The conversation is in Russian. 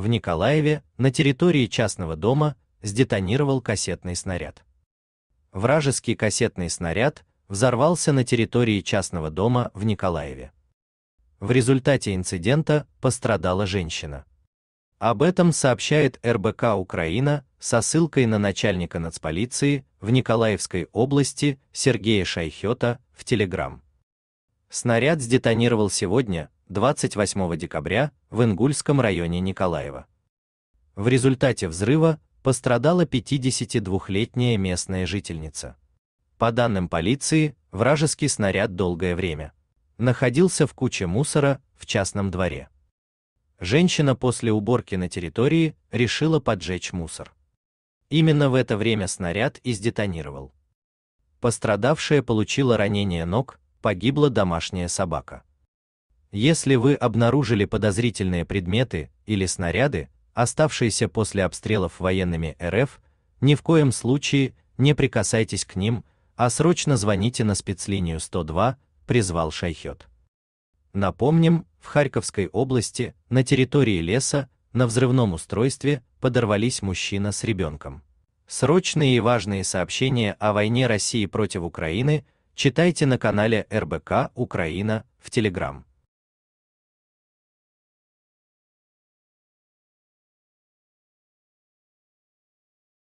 в Николаеве на территории частного дома сдетонировал кассетный снаряд. Вражеский кассетный снаряд взорвался на территории частного дома в Николаеве. В результате инцидента пострадала женщина. Об этом сообщает РБК Украина со ссылкой на начальника нацполиции в Николаевской области Сергея Шайхета в Телеграм. Снаряд сдетонировал сегодня, 28 декабря в Ингульском районе Николаева. В результате взрыва пострадала 52-летняя местная жительница. По данным полиции, вражеский снаряд долгое время находился в куче мусора в частном дворе. Женщина после уборки на территории решила поджечь мусор. Именно в это время снаряд и сдетонировал. Пострадавшая получила ранение ног, погибла домашняя собака. Если вы обнаружили подозрительные предметы или снаряды, оставшиеся после обстрелов военными РФ, ни в коем случае не прикасайтесь к ним, а срочно звоните на спецлинию 102, призвал Шайхет. Напомним, в Харьковской области, на территории леса, на взрывном устройстве подорвались мужчина с ребенком. Срочные и важные сообщения о войне России против Украины читайте на канале РБК Украина в Телеграм.